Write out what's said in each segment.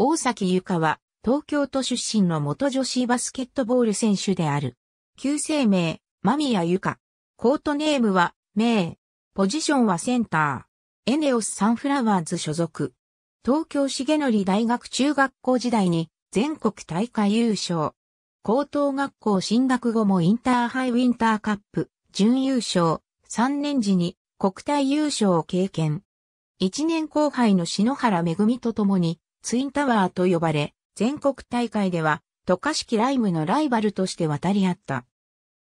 大崎ゆかは、東京都出身の元女子バスケットボール選手である。旧姓名、間宮ゆか。コートネームは、名。ポジションはセンター。エネオスサンフラワーズ所属。東京重則大学中学校時代に全国大会優勝。高等学校進学後もインターハイウィンターカップ、準優勝。3年時に国体優勝を経験。1年後輩の篠原めぐみと共にツインタワーと呼ばれ、全国大会では、渡嘉敷ライムのライバルとして渡り合った。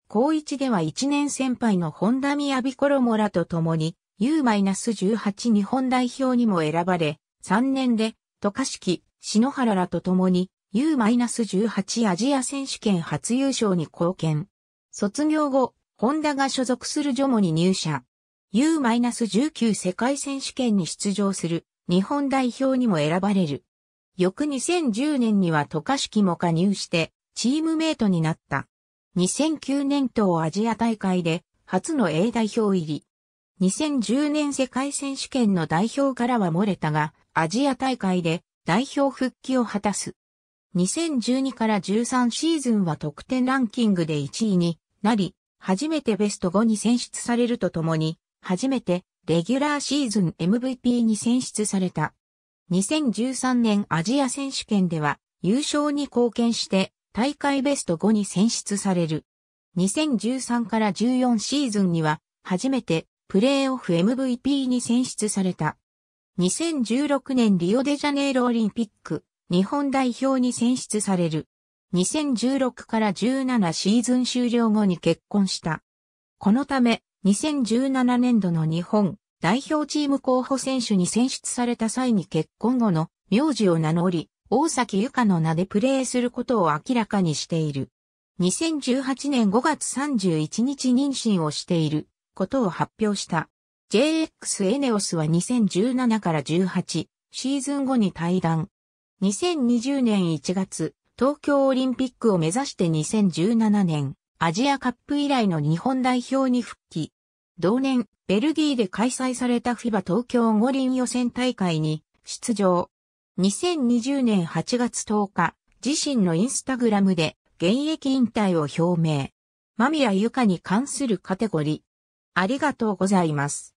高一では1年先輩の本田宮美コロモラと共に U-18 日本代表にも選ばれ、3年で渡嘉敷、篠原らと共に U-18 アジア選手権初優勝に貢献。卒業後、本田が所属するジョモに入社。U-19 世界選手権に出場する日本代表にも選ばれる。翌2010年には渡嘉敷も加入して、チームメイトになった。2009年東アジア大会で、初の A 代表入り。2010年世界選手権の代表からは漏れたが、アジア大会で代表復帰を果たす。2012から13シーズンは得点ランキングで1位になり、初めてベスト5に選出されるとともに、初めてレギュラーシーズン MVP に選出された。2013年アジア選手権では優勝に貢献して大会ベスト5に選出される。2013から14シーズンには初めてプレーオフ MVP に選出された。2016年リオデジャネイロオリンピック日本代表に選出される。2016から17シーズン終了後に結婚した。このため2017年度の日本代表チーム候補選手に選出された際に結婚後の名字を名乗り、大崎ゆかの名でプレーすることを明らかにしている。2018年5月31日妊娠をしていることを発表した。JX エネオスは2017から18シーズン後に退団。2020年1月、東京オリンピックを目指して2017年、アジアカップ以来の日本代表に復帰。同年、ベルギーで開催された FIBA 東京五輪予選大会に出場。2020年8月10日、自身のインスタグラムで現役引退を表明。間宮ゆかに関するカテゴリー。ありがとうございます。